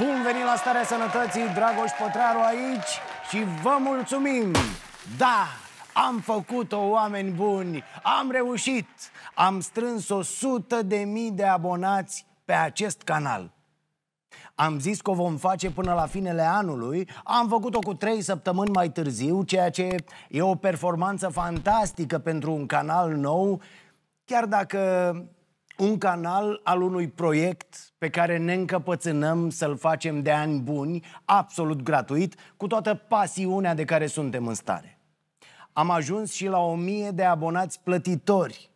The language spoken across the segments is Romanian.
Bun venit la Starea Sănătății, Dragoș Pătraru aici și vă mulțumim! Da, am făcut-o, oameni buni! Am reușit! Am strâns 100 de mii de abonați pe acest canal. Am zis că o vom face până la finele anului, am făcut-o cu trei săptămâni mai târziu, ceea ce e o performanță fantastică pentru un canal nou, chiar dacă un canal al unui proiect pe care ne încăpățânăm să-l facem de ani buni, absolut gratuit, cu toată pasiunea de care suntem în stare. Am ajuns și la o mie de abonați plătitori.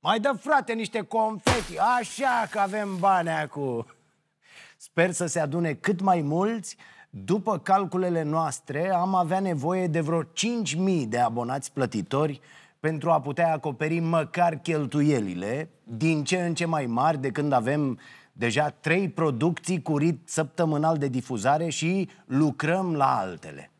Mai dă frate niște confeti, așa că avem bani acum. Sper să se adune cât mai mulți, după calculele noastre am avea nevoie de vreo 5.000 de abonați plătitori pentru a putea acoperi măcar cheltuielile din ce în ce mai mari de când avem deja trei producții cu rit săptămânal de difuzare și lucrăm la altele.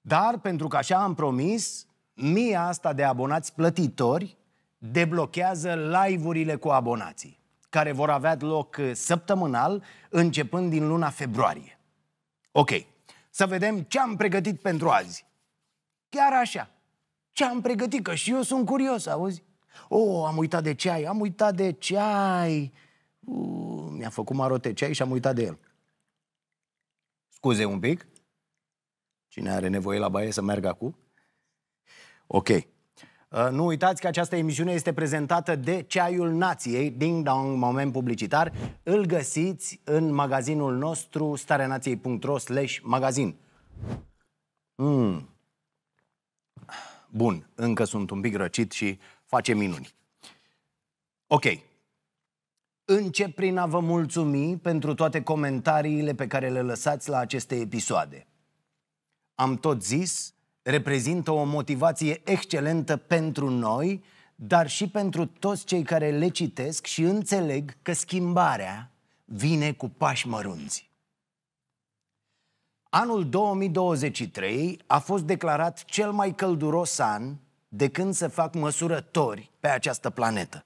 Dar, pentru că așa am promis, mia asta de abonați plătitori deblochează live-urile cu abonații, care vor avea loc uh, săptămânal, începând din luna februarie. Ok, să vedem ce am pregătit pentru azi. Chiar așa, ce am pregătit, că și eu sunt curios, auzi? O, oh, am uitat de ceai, am uitat de ceai. Uh, mi-a făcut marote ceai și am uitat de el. Scuze un pic. Cine are nevoie la baie să meargă acum? Ok. Uh, nu uitați că această emisiune este prezentată de Ceaiul Nației, Ding Dong, moment publicitar. Îl găsiți în magazinul nostru starenației.ro slash magazin. Mm bun, încă sunt un pic răcit și face minuni. Ok. Încep prin a vă mulțumi pentru toate comentariile pe care le lăsați la aceste episoade. Am tot zis, reprezintă o motivație excelentă pentru noi, dar și pentru toți cei care le citesc și înțeleg că schimbarea vine cu pași mărunți. Anul 2023 a fost declarat cel mai călduros an de când se fac măsurători pe această planetă.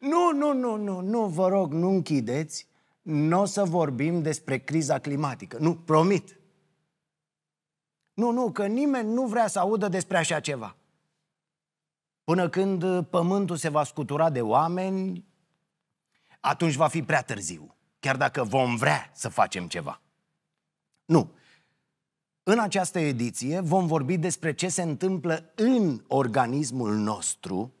Nu, nu, nu, nu, nu, vă rog, nu închideți. Nu o să vorbim despre criza climatică. Nu, promit. Nu, nu, că nimeni nu vrea să audă despre așa ceva. Până când pământul se va scutura de oameni, atunci va fi prea târziu, chiar dacă vom vrea să facem ceva. Nu. În această ediție vom vorbi despre ce se întâmplă în organismul nostru,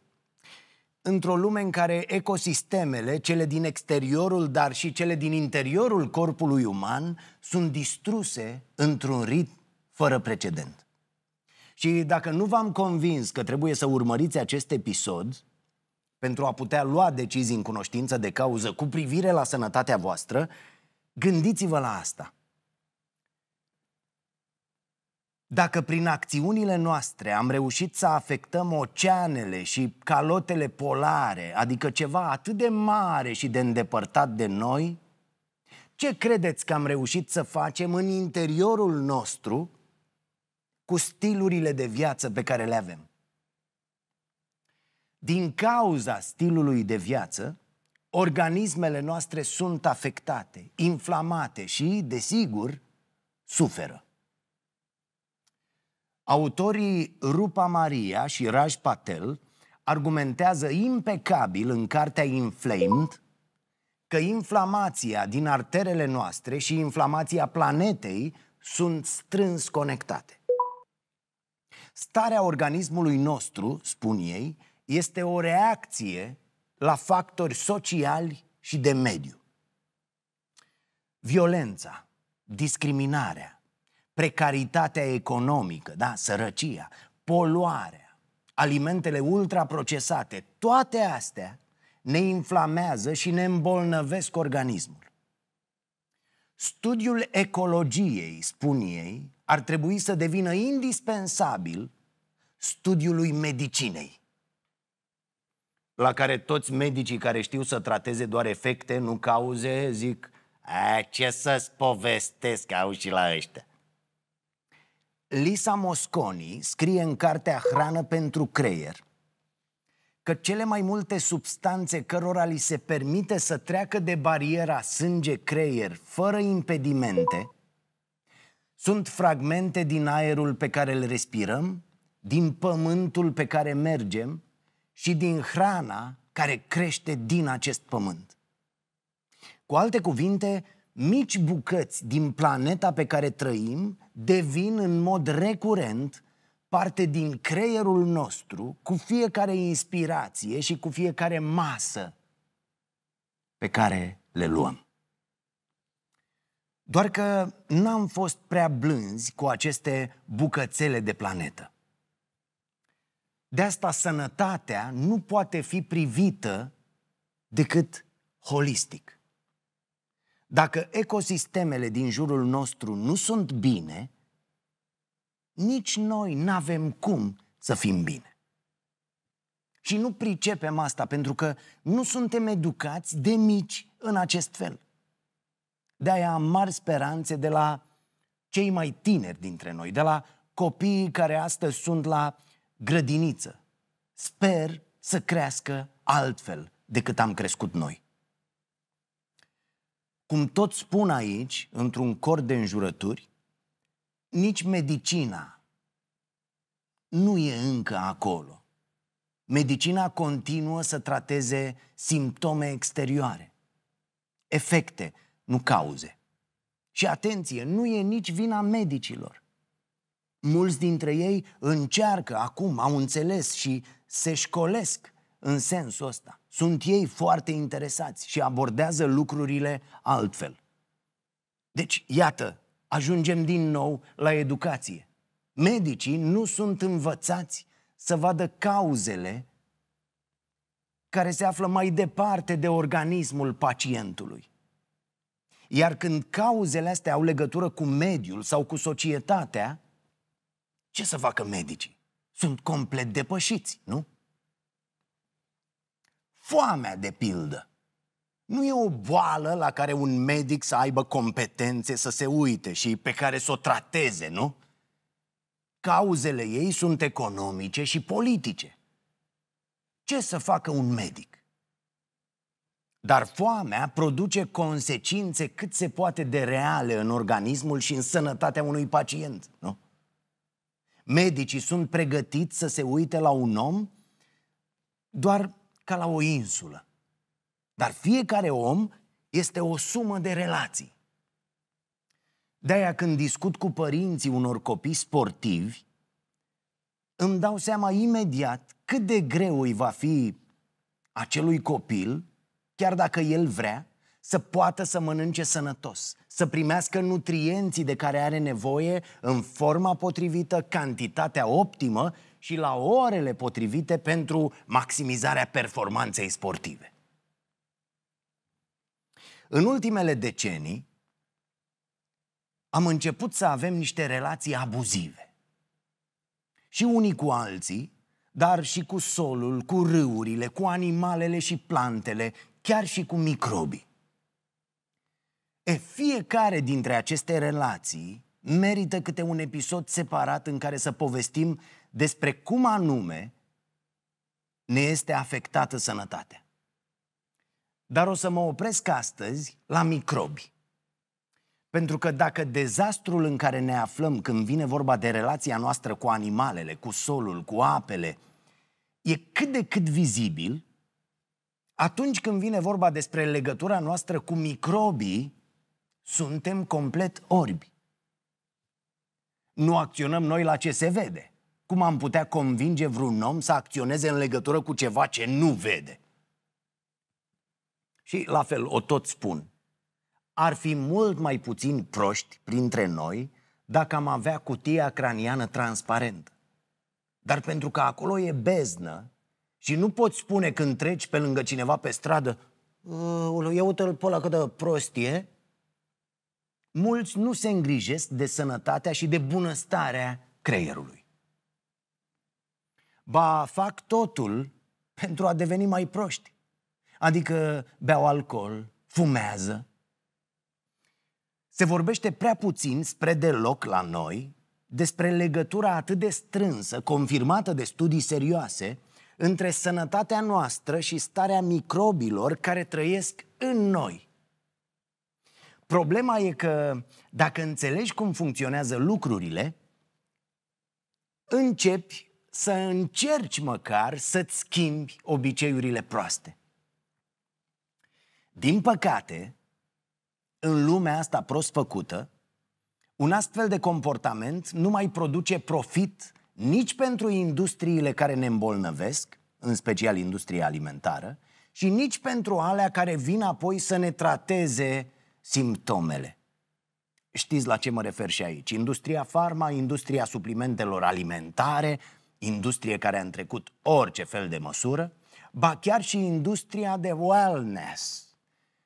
într-o lume în care ecosistemele, cele din exteriorul, dar și cele din interiorul corpului uman, sunt distruse într-un ritm fără precedent. Și dacă nu v-am convins că trebuie să urmăriți acest episod pentru a putea lua decizii în cunoștință de cauză cu privire la sănătatea voastră, gândiți-vă la asta – Dacă prin acțiunile noastre am reușit să afectăm oceanele și calotele polare, adică ceva atât de mare și de îndepărtat de noi, ce credeți că am reușit să facem în interiorul nostru cu stilurile de viață pe care le avem? Din cauza stilului de viață, organismele noastre sunt afectate, inflamate și, desigur, suferă. Autorii Rupa Maria și Raj Patel argumentează impecabil în cartea Inflamed că inflamația din arterele noastre și inflamația planetei sunt strâns conectate. Starea organismului nostru, spun ei, este o reacție la factori sociali și de mediu. Violența, discriminarea, precaritatea economică, da? sărăcia, poluarea, alimentele ultraprocesate, toate astea ne inflamează și ne îmbolnăvesc organismul. Studiul ecologiei, spun ei, ar trebui să devină indispensabil studiului medicinei, la care toți medicii care știu să trateze doar efecte, nu cauze, zic, A, ce să-ți povestesc, au și la ăștia. Lisa Mosconi scrie în cartea Hrană pentru creier că cele mai multe substanțe cărora li se permite să treacă de bariera sânge-creier fără impedimente sunt fragmente din aerul pe care îl respirăm, din pământul pe care mergem și din hrana care crește din acest pământ. Cu alte cuvinte, mici bucăți din planeta pe care trăim devin în mod recurent parte din creierul nostru cu fiecare inspirație și cu fiecare masă pe care le luăm. Doar că n-am fost prea blânzi cu aceste bucățele de planetă. De asta sănătatea nu poate fi privită decât holistic. Dacă ecosistemele din jurul nostru nu sunt bine, nici noi nu avem cum să fim bine. Și nu pricepem asta pentru că nu suntem educați de mici în acest fel. De-aia am mari speranțe de la cei mai tineri dintre noi, de la copiii care astăzi sunt la grădiniță. Sper să crească altfel decât am crescut noi. Cum tot spun aici, într-un cor de înjurături, nici medicina nu e încă acolo. Medicina continuă să trateze simptome exterioare, efecte, nu cauze. Și atenție, nu e nici vina medicilor. Mulți dintre ei încearcă acum, au înțeles și se școlesc în sensul ăsta sunt ei foarte interesați și abordează lucrurile altfel. Deci, iată, ajungem din nou la educație. Medicii nu sunt învățați să vadă cauzele care se află mai departe de organismul pacientului. Iar când cauzele astea au legătură cu mediul sau cu societatea, ce să facă medicii? Sunt complet depășiți, nu? Foamea, de pildă. Nu e o boală la care un medic să aibă competențe să se uite și pe care să o trateze, nu? Cauzele ei sunt economice și politice. Ce să facă un medic? Dar foamea produce consecințe cât se poate de reale în organismul și în sănătatea unui pacient, nu? Medicii sunt pregătiți să se uite la un om doar ca la o insulă. Dar fiecare om este o sumă de relații. De-aia când discut cu părinții unor copii sportivi, îmi dau seama imediat cât de greu îi va fi acelui copil, chiar dacă el vrea, să poată să mănânce sănătos, să primească nutrienții de care are nevoie în forma potrivită, cantitatea optimă și la orele potrivite pentru maximizarea performanței sportive. În ultimele decenii am început să avem niște relații abuzive. Și unii cu alții, dar și cu solul, cu râurile, cu animalele și plantele, chiar și cu microbii. E, fiecare dintre aceste relații merită câte un episod separat în care să povestim despre cum anume ne este afectată sănătatea. Dar o să mă opresc astăzi la microbi. Pentru că dacă dezastrul în care ne aflăm când vine vorba de relația noastră cu animalele, cu solul, cu apele, e cât de cât vizibil, atunci când vine vorba despre legătura noastră cu microbii, suntem complet orbi. Nu acționăm noi la ce se vede. Cum am putea convinge vreun om să acționeze în legătură cu ceva ce nu vede? Și la fel, o tot spun, ar fi mult mai puțin proști printre noi dacă am avea cutia craniană transparentă. Dar pentru că acolo e beznă și nu poți spune când treci pe lângă cineva pe stradă ă, ia uite-l pe ăla cât de prostie mulți nu se îngrijesc de sănătatea și de bunăstarea creierului ba fac totul pentru a deveni mai proști. Adică beau alcool, fumează. Se vorbește prea puțin spre deloc la noi despre legătura atât de strânsă, confirmată de studii serioase, între sănătatea noastră și starea microbilor care trăiesc în noi. Problema e că dacă înțelegi cum funcționează lucrurile, începi să încerci măcar să-ți schimbi obiceiurile proaste. Din păcate, în lumea asta prost făcută, un astfel de comportament nu mai produce profit nici pentru industriile care ne îmbolnăvesc, în special industria alimentară, și nici pentru alea care vin apoi să ne trateze simptomele. Știți la ce mă refer și aici? Industria farma, industria suplimentelor alimentare, industrie care a întrecut orice fel de măsură, ba chiar și industria de wellness,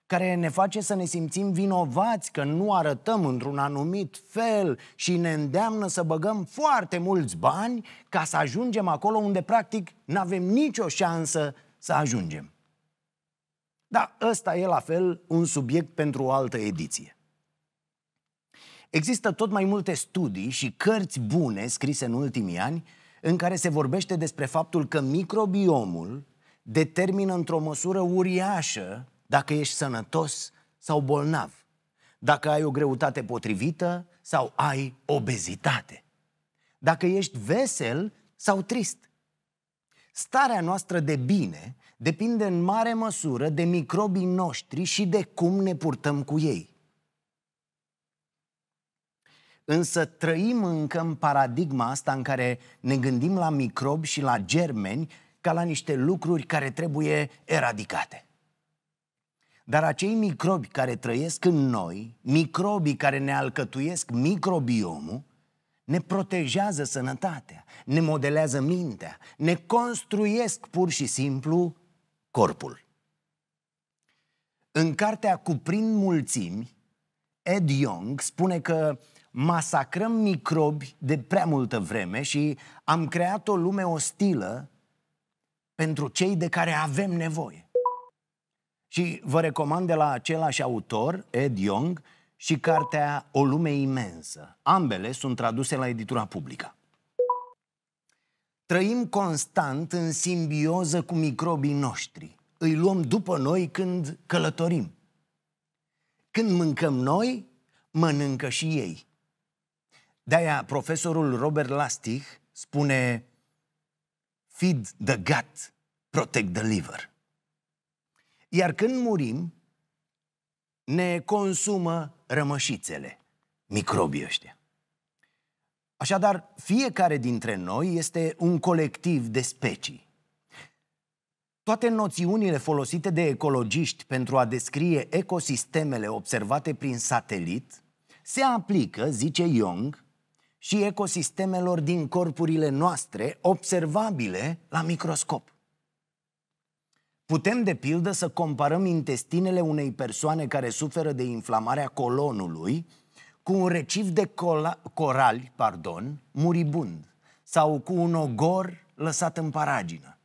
care ne face să ne simțim vinovați că nu arătăm într-un anumit fel și ne îndeamnă să băgăm foarte mulți bani ca să ajungem acolo unde practic nu avem nicio șansă să ajungem. Dar ăsta e la fel un subiect pentru o altă ediție. Există tot mai multe studii și cărți bune scrise în ultimii ani în care se vorbește despre faptul că microbiomul determină într-o măsură uriașă dacă ești sănătos sau bolnav, dacă ai o greutate potrivită sau ai obezitate, dacă ești vesel sau trist. Starea noastră de bine depinde în mare măsură de microbii noștri și de cum ne purtăm cu ei. Însă trăim încă în paradigma asta în care ne gândim la microbi și la germeni ca la niște lucruri care trebuie eradicate. Dar acei microbi care trăiesc în noi, microbii care ne alcătuiesc microbiomul, ne protejează sănătatea, ne modelează mintea, ne construiesc pur și simplu corpul. În cartea Cuprind mulțimi, Ed Young spune că masacrăm microbi de prea multă vreme și am creat o lume ostilă pentru cei de care avem nevoie. Și vă recomand de la același autor, Ed Young, și cartea O lume imensă. Ambele sunt traduse la editura publică. Trăim constant în simbioză cu microbii noștri. Îi luăm după noi când călătorim. Când mâncăm noi, mănâncă și ei. De-aia profesorul Robert Lastig spune feed the gut, protect the liver. Iar când murim, ne consumă rămășițele, microbii ăștia. Așadar, fiecare dintre noi este un colectiv de specii. Toate noțiunile folosite de ecologiști pentru a descrie ecosistemele observate prin satelit se aplică, zice Young, și ecosistemelor din corpurile noastre, observabile la microscop. Putem, de pildă, să comparăm intestinele unei persoane care suferă de inflamarea colonului cu un recif de cola- corali pardon, muribund sau cu un ogor lăsat în paragină.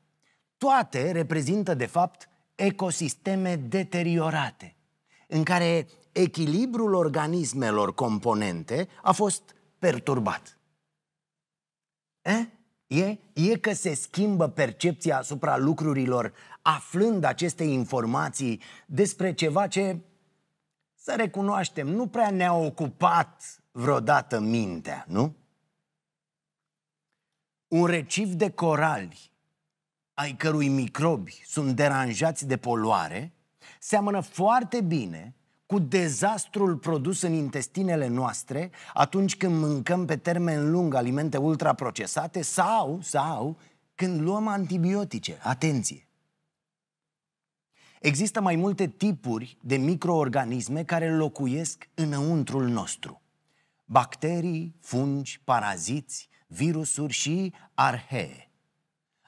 Toate reprezintă, de fapt, ecosisteme deteriorate, în care echilibrul organismelor componente a fost perturbat. E? E, e că se schimbă percepția asupra lucrurilor aflând aceste informații despre ceva ce, să recunoaștem, nu prea ne-a ocupat vreodată mintea, nu? Un recif de corali ai cărui microbi sunt deranjați de poluare, seamănă foarte bine cu dezastrul produs în intestinele noastre atunci când mâncăm pe termen lung alimente ultraprocesate sau, sau când luăm antibiotice. Atenție! Există mai multe tipuri de microorganisme care locuiesc înăuntrul nostru. Bacterii, fungi, paraziți, virusuri și arhee.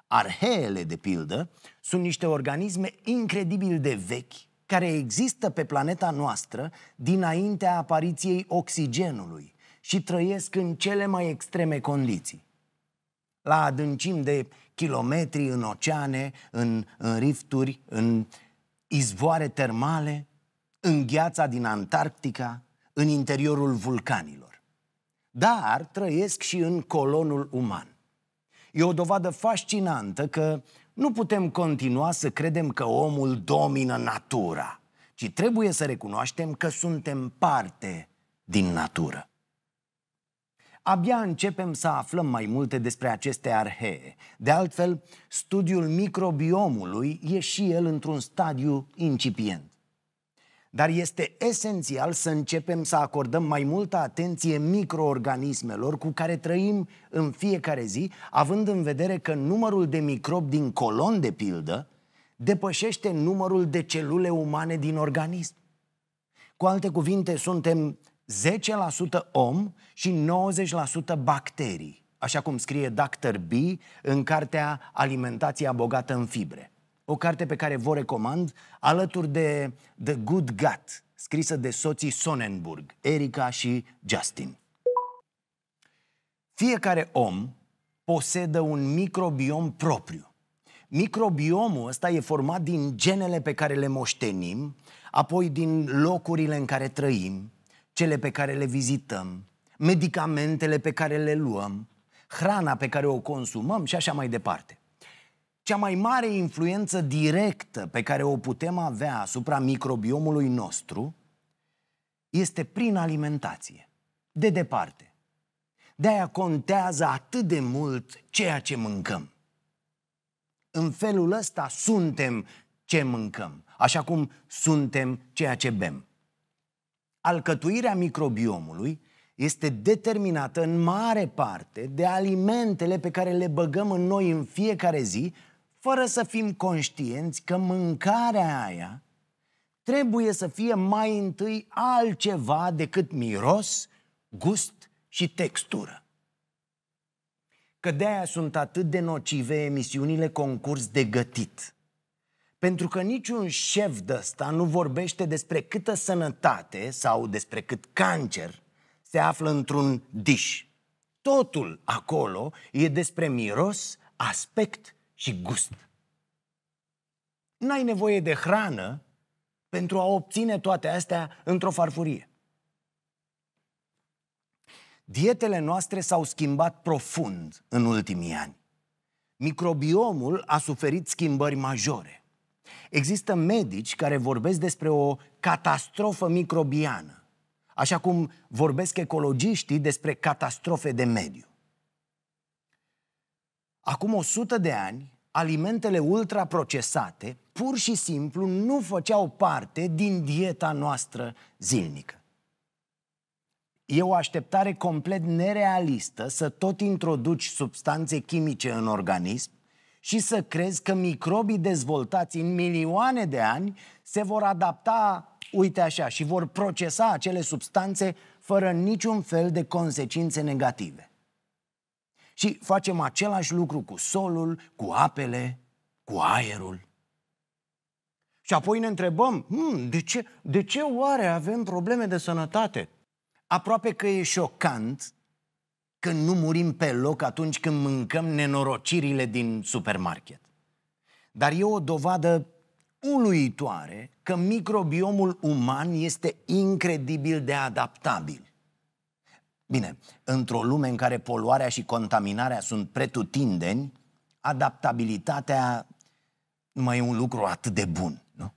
Arheele, de pildă, sunt niște organisme incredibil de vechi care există pe planeta noastră dinaintea apariției oxigenului și trăiesc în cele mai extreme condiții. La adâncim de kilometri în oceane, în, în rifturi, în izvoare termale, în gheața din Antarctica, în interiorul vulcanilor. Dar trăiesc și în colonul uman. E o dovadă fascinantă că nu putem continua să credem că omul domină natura, ci trebuie să recunoaștem că suntem parte din natură. Abia începem să aflăm mai multe despre aceste arhee. De altfel, studiul microbiomului e și el într-un stadiu incipient. Dar este esențial să începem să acordăm mai multă atenție microorganismelor cu care trăim în fiecare zi, având în vedere că numărul de microbi din colon, de pildă, depășește numărul de celule umane din organism. Cu alte cuvinte, suntem 10% om și 90% bacterii, așa cum scrie Dr. B în cartea Alimentația bogată în fibre o carte pe care vă recomand, alături de The Good Gut, scrisă de soții Sonnenburg, Erica și Justin. Fiecare om posedă un microbiom propriu. Microbiomul ăsta e format din genele pe care le moștenim, apoi din locurile în care trăim, cele pe care le vizităm, medicamentele pe care le luăm, hrana pe care o consumăm și așa mai departe. Cea mai mare influență directă pe care o putem avea asupra microbiomului nostru este prin alimentație. De departe. De-aia contează atât de mult ceea ce mâncăm. În felul ăsta suntem ce mâncăm, așa cum suntem ceea ce bem. Alcătuirea microbiomului este determinată în mare parte de alimentele pe care le băgăm în noi în fiecare zi fără să fim conștienți că mâncarea aia trebuie să fie mai întâi altceva decât miros, gust și textură. Că de-aia sunt atât de nocive emisiunile concurs de gătit. Pentru că niciun șef de ăsta nu vorbește despre câtă sănătate sau despre cât cancer se află într-un diș. Totul acolo e despre miros, aspect și gust. N-ai nevoie de hrană pentru a obține toate astea într-o farfurie. Dietele noastre s-au schimbat profund în ultimii ani. Microbiomul a suferit schimbări majore. Există medici care vorbesc despre o catastrofă microbiană, așa cum vorbesc ecologiștii despre catastrofe de mediu. Acum 100 de ani, alimentele ultraprocesate pur și simplu nu făceau parte din dieta noastră zilnică. E o așteptare complet nerealistă să tot introduci substanțe chimice în organism și să crezi că microbii dezvoltați în milioane de ani se vor adapta, uite așa, și vor procesa acele substanțe fără niciun fel de consecințe negative. Și facem același lucru cu solul, cu apele, cu aerul. Și apoi ne întrebăm, hmm, de, ce, de ce oare avem probleme de sănătate? Aproape că e șocant că nu murim pe loc atunci când mâncăm nenorocirile din supermarket. Dar e o dovadă uluitoare că microbiomul uman este incredibil de adaptabil. Bine, într-o lume în care poluarea și contaminarea sunt pretutindeni, adaptabilitatea nu mai e un lucru atât de bun. Nu?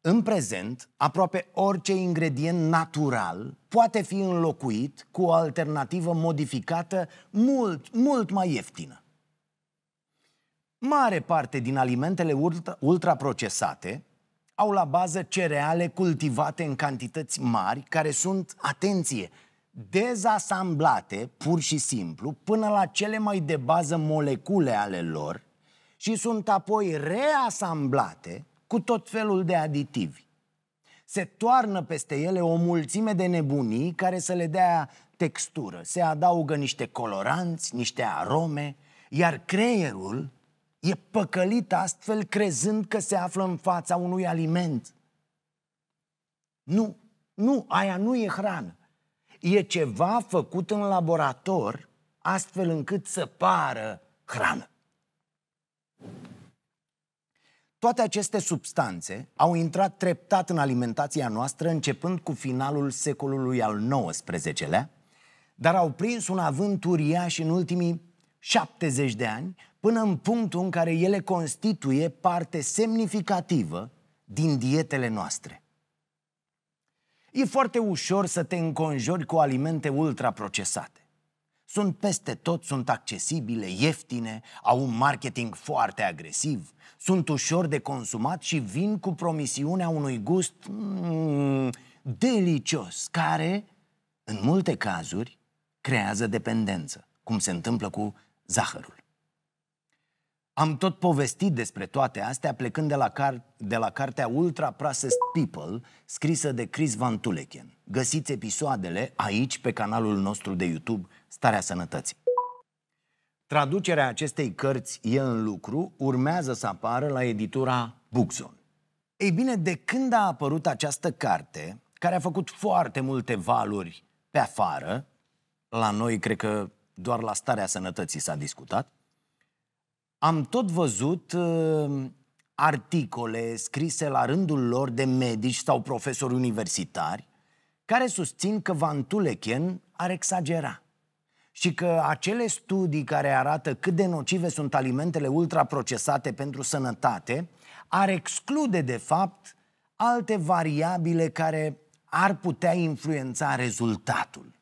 În prezent, aproape orice ingredient natural poate fi înlocuit cu o alternativă modificată mult, mult mai ieftină. Mare parte din alimentele ultra, ultraprocesate au la bază cereale cultivate în cantități mari, care sunt, atenție, dezasamblate, pur și simplu, până la cele mai de bază molecule ale lor și sunt apoi reasamblate cu tot felul de aditivi. Se toarnă peste ele o mulțime de nebunii care să le dea textură. Se adaugă niște coloranți, niște arome, iar creierul e păcălit astfel crezând că se află în fața unui aliment. Nu, nu, aia nu e hrană. E ceva făcut în laborator astfel încât să pară hrană. Toate aceste substanțe au intrat treptat în alimentația noastră începând cu finalul secolului al XIX-lea, dar au prins un avânt uriaș în ultimii 70 de ani, până în punctul în care ele constituie parte semnificativă din dietele noastre. E foarte ușor să te înconjori cu alimente ultraprocesate. Sunt peste tot, sunt accesibile, ieftine, au un marketing foarte agresiv, sunt ușor de consumat și vin cu promisiunea unui gust mm, delicios, care, în multe cazuri, creează dependență, cum se întâmplă cu zahărul. Am tot povestit despre toate astea plecând de la, car- de la cartea Ultra Processed People, scrisă de Chris Van Tuleken. Găsiți episoadele aici pe canalul nostru de YouTube Starea Sănătății. Traducerea acestei cărți e în lucru, urmează să apară la editura Bookzone. Ei bine, de când a apărut această carte, care a făcut foarte multe valuri pe afară, la noi cred că doar la starea sănătății s-a discutat, am tot văzut uh, articole scrise la rândul lor de medici sau profesori universitari care susțin că Van Tulechen ar exagera și că acele studii care arată cât de nocive sunt alimentele ultraprocesate pentru sănătate ar exclude, de fapt, alte variabile care ar putea influența rezultatul.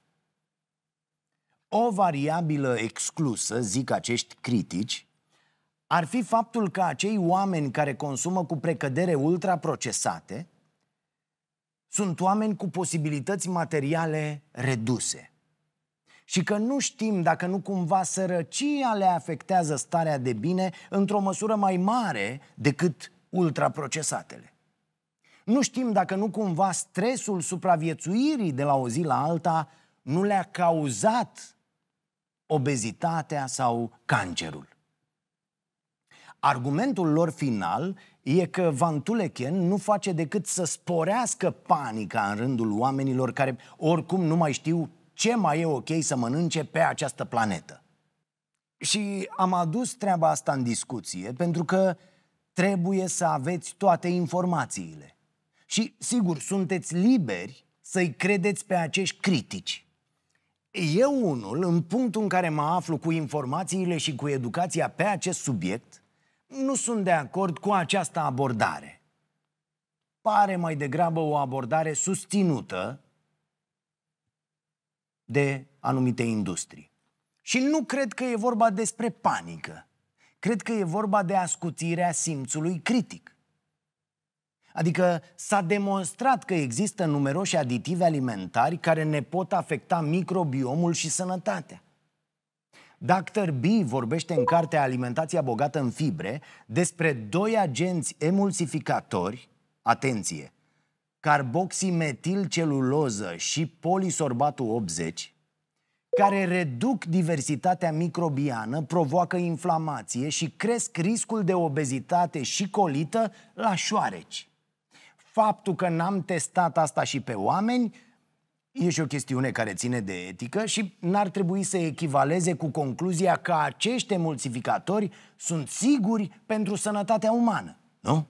O variabilă exclusă, zic acești critici, ar fi faptul că acei oameni care consumă cu precădere ultraprocesate sunt oameni cu posibilități materiale reduse. Și că nu știm dacă nu cumva sărăcia le afectează starea de bine într-o măsură mai mare decât ultraprocesatele. Nu știm dacă nu cumva stresul supraviețuirii de la o zi la alta nu le-a cauzat obezitatea sau cancerul. Argumentul lor final e că Van Tuleken nu face decât să sporească panica în rândul oamenilor care oricum nu mai știu ce mai e ok să mănânce pe această planetă. Și am adus treaba asta în discuție pentru că trebuie să aveți toate informațiile. Și, sigur, sunteți liberi să-i credeți pe acești critici. Eu unul, în punctul în care mă aflu cu informațiile și cu educația pe acest subiect, nu sunt de acord cu această abordare. Pare mai degrabă o abordare susținută de anumite industrii. Și nu cred că e vorba despre panică. Cred că e vorba de ascuțirea simțului critic. Adică s-a demonstrat că există numeroși aditivi alimentari care ne pot afecta microbiomul și sănătatea. Dr. B vorbește în cartea Alimentația bogată în fibre despre doi agenți emulsificatori, atenție, carboximetilceluloză și polisorbatul 80, care reduc diversitatea microbiană, provoacă inflamație și cresc riscul de obezitate și colită la șoareci. Faptul că n-am testat asta și pe oameni E și o chestiune care ține de etică și n-ar trebui să echivaleze cu concluzia că acești emulsificatori sunt siguri pentru sănătatea umană, nu?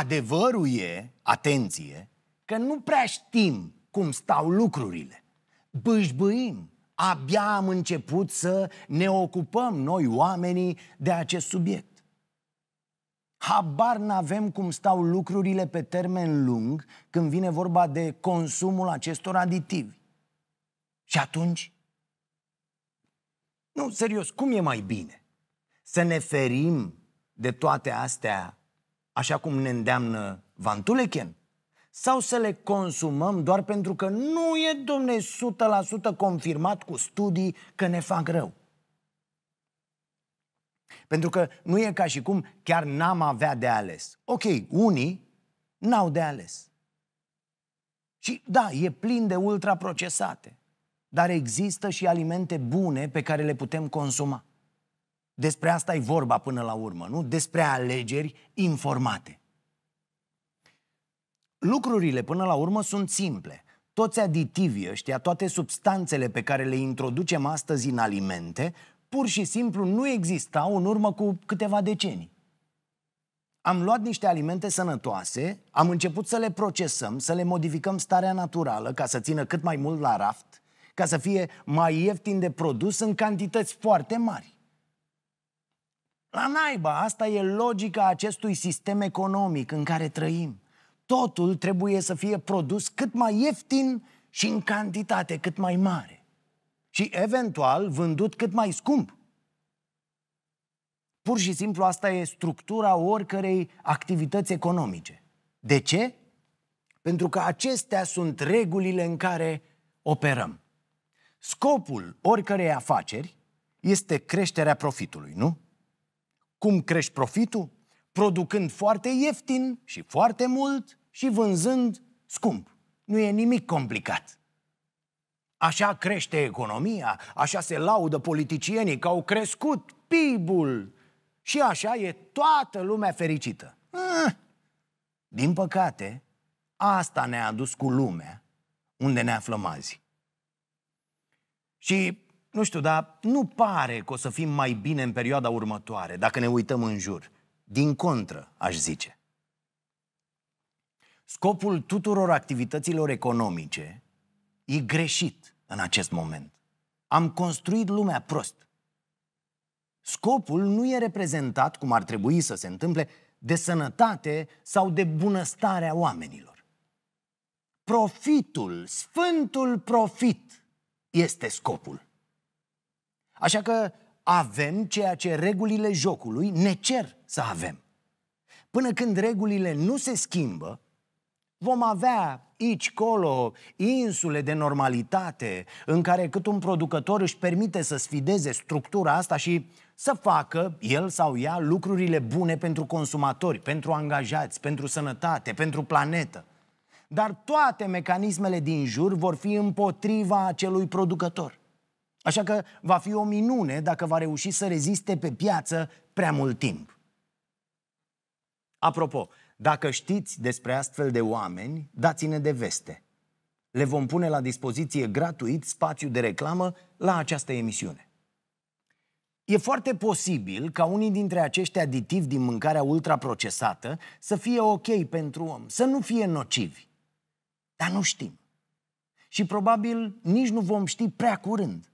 Adevărul e, atenție, că nu prea știm cum stau lucrurile. Bâșbâim, abia am început să ne ocupăm noi oamenii de acest subiect. Habar n-avem cum stau lucrurile pe termen lung când vine vorba de consumul acestor aditivi. Și atunci? Nu, serios, cum e mai bine? Să ne ferim de toate astea așa cum ne îndeamnă Vantulechen? Sau să le consumăm doar pentru că nu e, domne, 100% confirmat cu studii că ne fac rău? Pentru că nu e ca și cum chiar n-am avea de ales. Ok, unii n-au de ales. Și da, e plin de ultraprocesate, dar există și alimente bune pe care le putem consuma. Despre asta e vorba până la urmă, nu? Despre alegeri informate. Lucrurile până la urmă sunt simple. Toți aditivii ăștia, toate substanțele pe care le introducem astăzi în alimente, pur și simplu nu existau în urmă cu câteva decenii. Am luat niște alimente sănătoase, am început să le procesăm, să le modificăm starea naturală ca să țină cât mai mult la raft, ca să fie mai ieftin de produs în cantități foarte mari. La naiba, asta e logica acestui sistem economic în care trăim. Totul trebuie să fie produs cât mai ieftin și în cantitate cât mai mare și eventual vândut cât mai scump. Pur și simplu asta e structura oricărei activități economice. De ce? Pentru că acestea sunt regulile în care operăm. Scopul oricărei afaceri este creșterea profitului, nu? Cum crești profitul? Producând foarte ieftin și foarte mult și vânzând scump. Nu e nimic complicat. Așa crește economia, așa se laudă politicienii că au crescut PIB-ul și așa e toată lumea fericită. Ah, din păcate, asta ne-a adus cu lumea unde ne aflăm azi. Și, nu știu, dar nu pare că o să fim mai bine în perioada următoare, dacă ne uităm în jur. Din contră, aș zice. Scopul tuturor activităților economice E greșit în acest moment. Am construit lumea prost. Scopul nu e reprezentat, cum ar trebui să se întâmple, de sănătate sau de bunăstarea oamenilor. Profitul, sfântul profit este scopul. Așa că avem ceea ce regulile jocului ne cer să avem. Până când regulile nu se schimbă, Vom avea aici, colo, insule de normalitate în care cât un producător își permite să sfideze structura asta și să facă el sau ea lucrurile bune pentru consumatori, pentru angajați, pentru sănătate, pentru planetă. Dar toate mecanismele din jur vor fi împotriva acelui producător. Așa că va fi o minune dacă va reuși să reziste pe piață prea mult timp. Apropo, dacă știți despre astfel de oameni, dați-ne de veste. Le vom pune la dispoziție gratuit spațiu de reclamă la această emisiune. E foarte posibil ca unii dintre acești aditivi din mâncarea ultraprocesată să fie ok pentru om, să nu fie nocivi. Dar nu știm. Și probabil nici nu vom ști prea curând.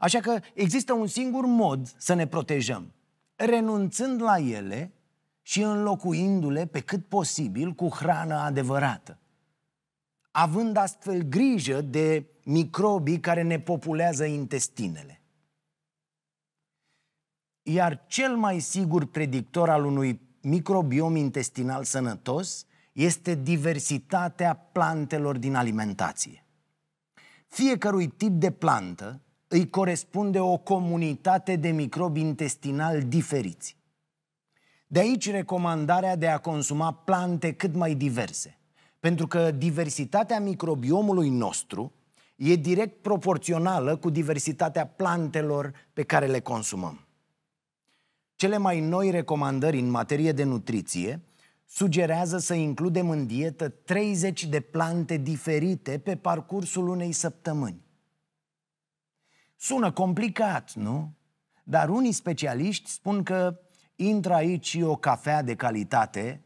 Așa că există un singur mod să ne protejăm. Renunțând la ele și înlocuindu-le pe cât posibil cu hrană adevărată. Având astfel grijă de microbii care ne populează intestinele. Iar cel mai sigur predictor al unui microbiom intestinal sănătos este diversitatea plantelor din alimentație. Fiecărui tip de plantă îi corespunde o comunitate de microbi intestinali diferiți. De aici recomandarea de a consuma plante cât mai diverse, pentru că diversitatea microbiomului nostru e direct proporțională cu diversitatea plantelor pe care le consumăm. Cele mai noi recomandări în materie de nutriție sugerează să includem în dietă 30 de plante diferite pe parcursul unei săptămâni. Sună complicat, nu? Dar unii specialiști spun că intră aici și o cafea de calitate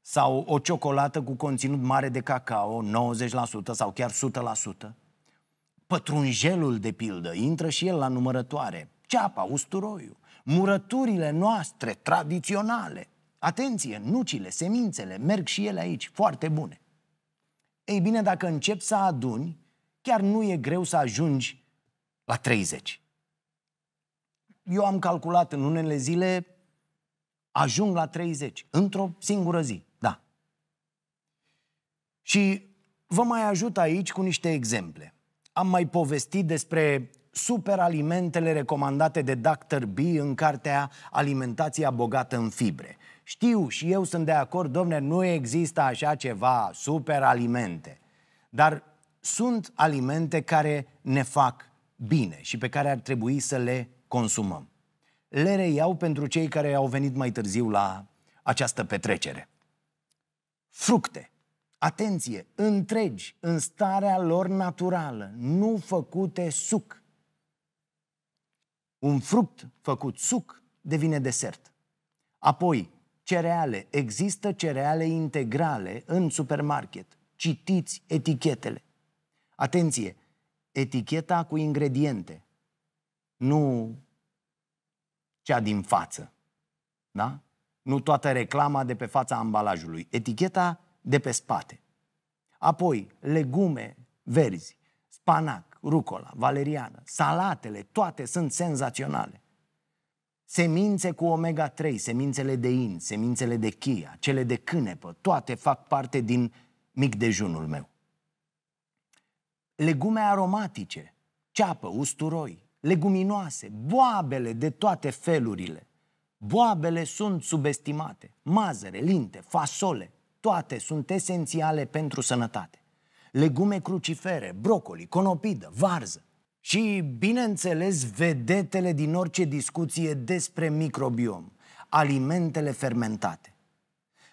sau o ciocolată cu conținut mare de cacao, 90% sau chiar 100%. Pătrunjelul, de pildă, intră și el la numărătoare. Ceapa, usturoiul, murăturile noastre tradiționale. Atenție, nucile, semințele, merg și ele aici, foarte bune. Ei bine, dacă începi să aduni, chiar nu e greu să ajungi la 30. Eu am calculat în unele zile ajung la 30 într-o singură zi. Da. Și vă mai ajut aici cu niște exemple. Am mai povestit despre superalimentele recomandate de Dr. B în cartea Alimentația bogată în fibre. Știu și eu sunt de acord, domne, nu există așa ceva, superalimente. Dar sunt alimente care ne fac bine și pe care ar trebui să le consumăm le reiau pentru cei care au venit mai târziu la această petrecere. Fructe, atenție, întregi, în starea lor naturală, nu făcute suc. Un fruct făcut suc devine desert. Apoi, cereale. Există cereale integrale în supermarket. Citiți etichetele. Atenție! Eticheta cu ingrediente. Nu cea din față. Da? Nu toată reclama de pe fața ambalajului. Eticheta de pe spate. Apoi, legume verzi, spanac, rucola, valeriană, salatele, toate sunt senzaționale. Semințe cu omega-3, semințele de in, semințele de chia, cele de cânepă, toate fac parte din mic dejunul meu. Legume aromatice, ceapă, usturoi, leguminoase, boabele de toate felurile. Boabele sunt subestimate, mazăre, linte, fasole, toate sunt esențiale pentru sănătate. Legume crucifere, brocoli, conopidă, varză. Și, bineînțeles, vedetele din orice discuție despre microbiom, alimentele fermentate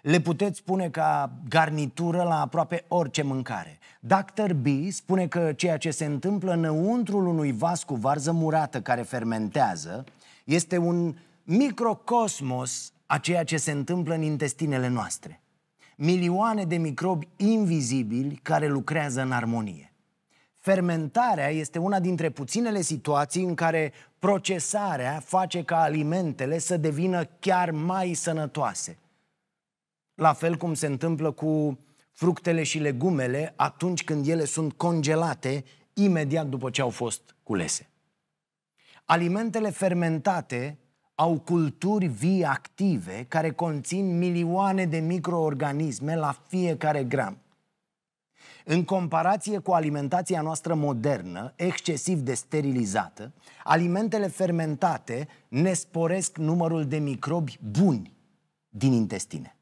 le puteți pune ca garnitură la aproape orice mâncare. Dr. B spune că ceea ce se întâmplă înăuntrul unui vas cu varză murată care fermentează este un microcosmos a ceea ce se întâmplă în intestinele noastre. Milioane de microbi invizibili care lucrează în armonie. Fermentarea este una dintre puținele situații în care procesarea face ca alimentele să devină chiar mai sănătoase – la fel cum se întâmplă cu fructele și legumele atunci când ele sunt congelate imediat după ce au fost culese. Alimentele fermentate au culturi vii active care conțin milioane de microorganisme la fiecare gram. În comparație cu alimentația noastră modernă, excesiv de sterilizată, alimentele fermentate ne sporesc numărul de microbi buni din intestine.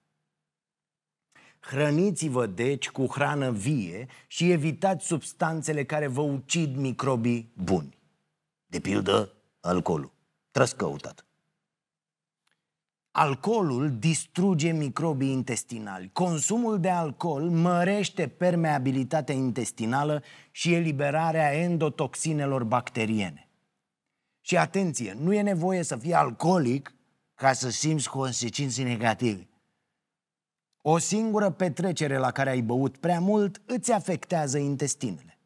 Hrăniți-vă, deci, cu hrană vie și evitați substanțele care vă ucid microbii buni. De pildă, alcoolul. Trăscăutat. Alcoolul distruge microbii intestinali. Consumul de alcool mărește permeabilitatea intestinală și eliberarea endotoxinelor bacteriene. Și atenție, nu e nevoie să fii alcoolic ca să simți consecințe negative. O singură petrecere la care ai băut prea mult îți afectează intestinele.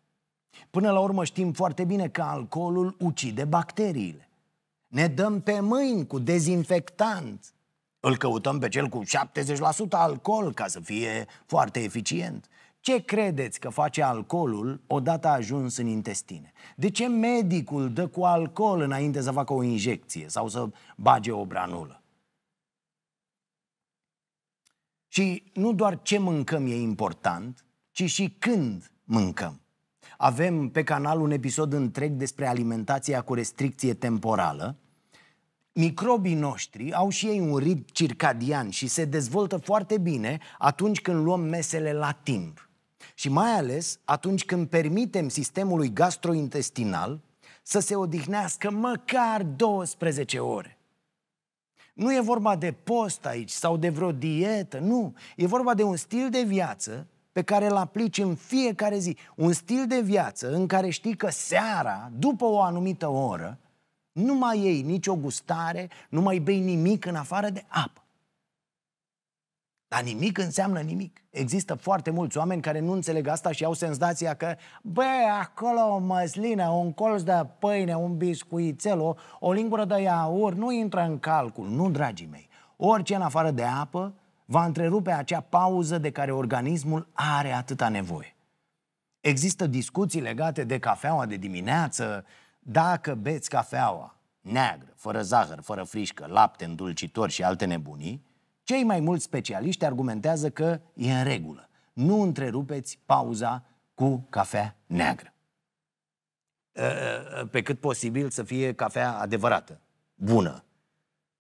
Până la urmă știm foarte bine că alcoolul ucide bacteriile. Ne dăm pe mâini cu dezinfectant. Îl căutăm pe cel cu 70% alcool ca să fie foarte eficient. Ce credeți că face alcoolul odată ajuns în intestine? De ce medicul dă cu alcool înainte să facă o injecție sau să bage o branulă? Și nu doar ce mâncăm e important, ci și când mâncăm. Avem pe canal un episod întreg despre alimentația cu restricție temporală. Microbii noștri au și ei un ritm circadian și se dezvoltă foarte bine atunci când luăm mesele la timp. Și mai ales atunci când permitem sistemului gastrointestinal să se odihnească măcar 12 ore. Nu e vorba de post aici sau de vreo dietă, nu. E vorba de un stil de viață pe care îl aplici în fiecare zi. Un stil de viață în care știi că seara, după o anumită oră, nu mai iei nicio gustare, nu mai bei nimic în afară de apă. Dar nimic înseamnă nimic. Există foarte mulți oameni care nu înțeleg asta și au senzația că, bă, acolo o măslină, un colț de pâine, un biscuițel, o, o lingură de iaur, nu intră în calcul. Nu, dragii mei. Orice în afară de apă va întrerupe acea pauză de care organismul are atâta nevoie. Există discuții legate de cafeaua de dimineață, dacă beți cafeaua neagră, fără zahăr, fără frișcă, lapte, îndulcitor și alte nebunii, cei mai mulți specialiști argumentează că e în regulă. Nu întrerupeți pauza cu cafea neagră. Ă, ă, pe cât posibil să fie cafea adevărată, bună,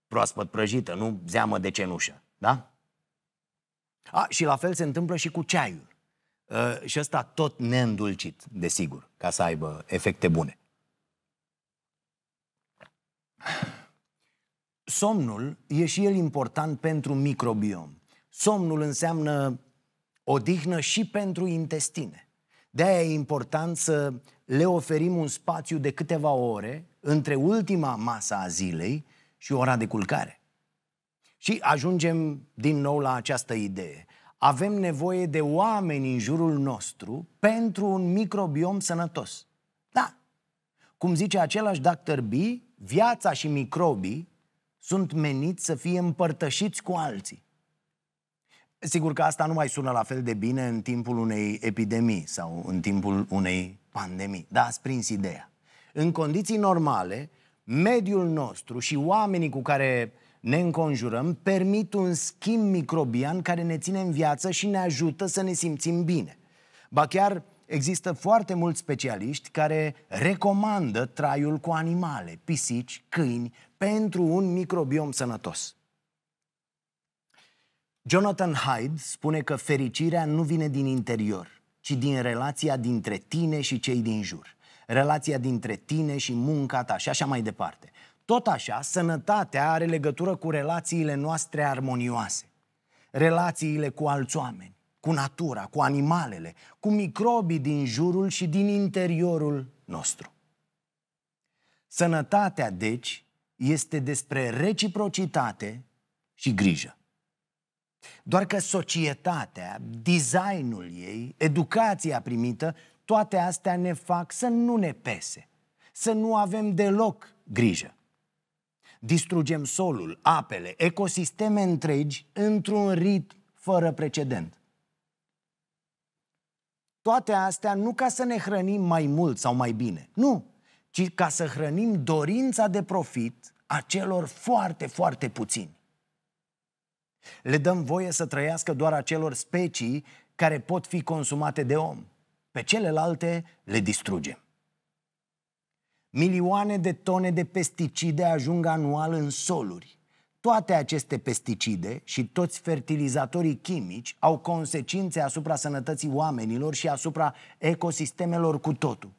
proaspăt prăjită, nu zeamă de cenușă. Da? A, și la fel se întâmplă și cu ceaiul. Ă, și ăsta tot neîndulcit, desigur, ca să aibă efecte bune somnul e și el important pentru microbiom. Somnul înseamnă odihnă și pentru intestine. De aia e important să le oferim un spațiu de câteva ore între ultima masă a zilei și ora de culcare. Și ajungem din nou la această idee. Avem nevoie de oameni în jurul nostru pentru un microbiom sănătos. Da. Cum zice același Dr. B, viața și microbii sunt meniți să fie împărtășiți cu alții. Sigur că asta nu mai sună la fel de bine în timpul unei epidemii sau în timpul unei pandemii, dar ați prins ideea. În condiții normale, mediul nostru și oamenii cu care ne înconjurăm permit un schimb microbian care ne ține în viață și ne ajută să ne simțim bine. Ba chiar există foarte mulți specialiști care recomandă traiul cu animale, pisici, câini, pentru un microbiom sănătos. Jonathan Hyde spune că fericirea nu vine din interior, ci din relația dintre tine și cei din jur, relația dintre tine și munca ta și așa mai departe. Tot așa, sănătatea are legătură cu relațiile noastre armonioase, relațiile cu alți oameni, cu natura, cu animalele, cu microbii din jurul și din interiorul nostru. Sănătatea, deci, este despre reciprocitate și grijă. Doar că societatea, designul ei, educația primită, toate astea ne fac să nu ne pese, să nu avem deloc grijă. Distrugem solul, apele, ecosisteme întregi într-un ritm fără precedent. Toate astea nu ca să ne hrănim mai mult sau mai bine, nu, ci ca să hrănim dorința de profit a celor foarte, foarte puțini. Le dăm voie să trăiască doar acelor specii care pot fi consumate de om. Pe celelalte le distrugem. Milioane de tone de pesticide ajung anual în soluri toate aceste pesticide și toți fertilizatorii chimici au consecințe asupra sănătății oamenilor și asupra ecosistemelor cu totul.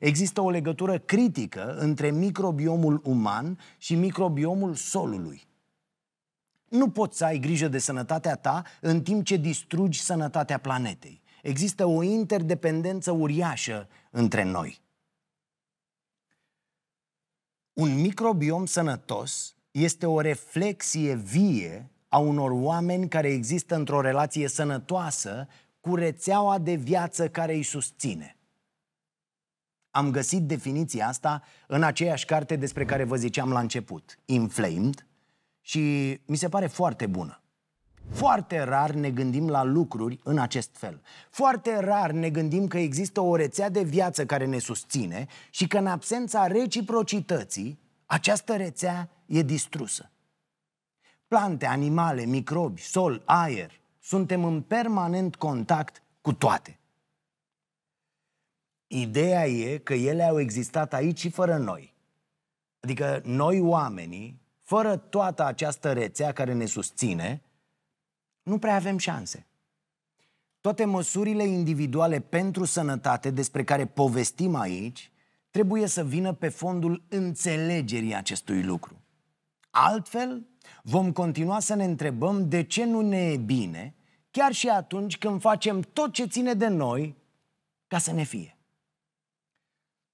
Există o legătură critică între microbiomul uman și microbiomul solului. Nu poți să ai grijă de sănătatea ta în timp ce distrugi sănătatea planetei. Există o interdependență uriașă între noi. Un microbiom sănătos este o reflexie vie a unor oameni care există într-o relație sănătoasă cu rețeaua de viață care îi susține. Am găsit definiția asta în aceeași carte despre care vă ziceam la început, Inflamed, și mi se pare foarte bună. Foarte rar ne gândim la lucruri în acest fel. Foarte rar ne gândim că există o rețea de viață care ne susține și că în absența reciprocității această rețea e distrusă. Plante, animale, microbi, sol, aer, suntem în permanent contact cu toate. Ideea e că ele au existat aici și fără noi. Adică noi oamenii, fără toată această rețea care ne susține, nu prea avem șanse. Toate măsurile individuale pentru sănătate despre care povestim aici trebuie să vină pe fondul înțelegerii acestui lucru. Altfel, vom continua să ne întrebăm de ce nu ne e bine, chiar și atunci când facem tot ce ține de noi ca să ne fie.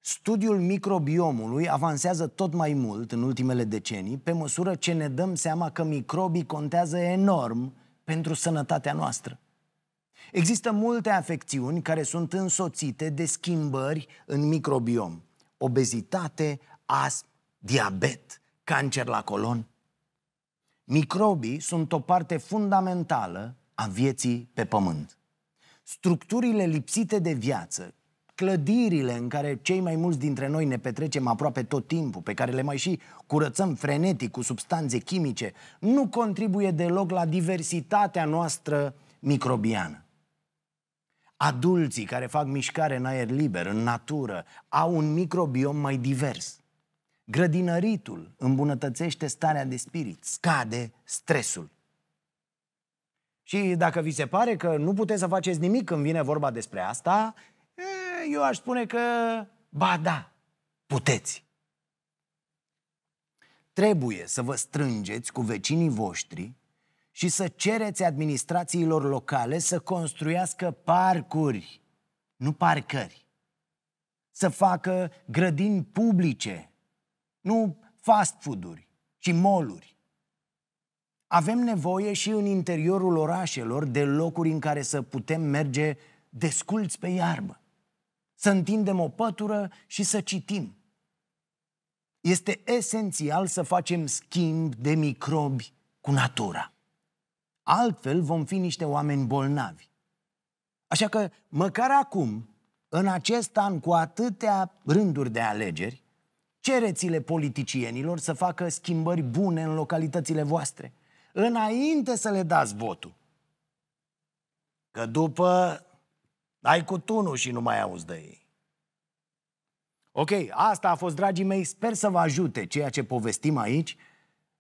Studiul microbiomului avansează tot mai mult în ultimele decenii, pe măsură ce ne dăm seama că microbii contează enorm pentru sănătatea noastră. Există multe afecțiuni care sunt însoțite de schimbări în microbiom obezitate, astm, diabet, cancer la colon. Microbii sunt o parte fundamentală a vieții pe pământ. Structurile lipsite de viață, clădirile în care cei mai mulți dintre noi ne petrecem aproape tot timpul, pe care le mai și curățăm frenetic cu substanțe chimice, nu contribuie deloc la diversitatea noastră microbiană. Adulții care fac mișcare în aer liber, în natură, au un microbiom mai divers. Grădinăritul îmbunătățește starea de spirit, scade stresul. Și dacă vi se pare că nu puteți să faceți nimic când vine vorba despre asta, eu aș spune că, ba da, puteți. Trebuie să vă strângeți cu vecinii voștri și să cereți administrațiilor locale să construiască parcuri, nu parcări. Să facă grădini publice, nu fast food-uri și moluri. Avem nevoie și în interiorul orașelor de locuri în care să putem merge desculți pe iarbă, să întindem o pătură și să citim. Este esențial să facem schimb de microbi cu natura. Altfel vom fi niște oameni bolnavi. Așa că, măcar acum, în acest an cu atâtea rânduri de alegeri, cereți-le politicienilor să facă schimbări bune în localitățile voastre, înainte să le dați votul. Că după ai cu tunul și nu mai auzi de ei. Ok, asta a fost, dragii mei, sper să vă ajute ceea ce povestim aici,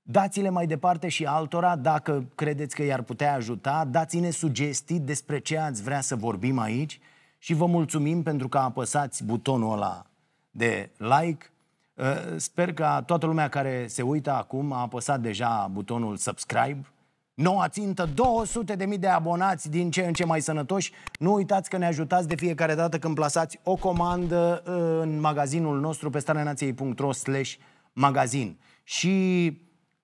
Dați-le mai departe și altora dacă credeți că i-ar putea ajuta, dați-ne sugestii despre ce ați vrea să vorbim aici și vă mulțumim pentru că apăsați butonul ăla de like. Uh, sper că toată lumea care se uită acum a apăsat deja butonul subscribe. Noua țintă, 200 de mii de abonați din ce în ce mai sănătoși. Nu uitați că ne ajutați de fiecare dată când plasați o comandă uh, în magazinul nostru pe starenației.ro slash magazin. Și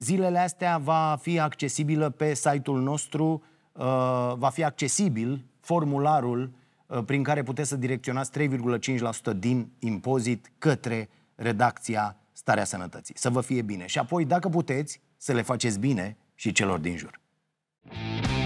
Zilele astea va fi accesibilă pe site-ul nostru, uh, va fi accesibil formularul uh, prin care puteți să direcționați 3,5% din impozit către redacția Starea Sănătății. Să vă fie bine. Și apoi, dacă puteți, să le faceți bine și celor din jur. Thank you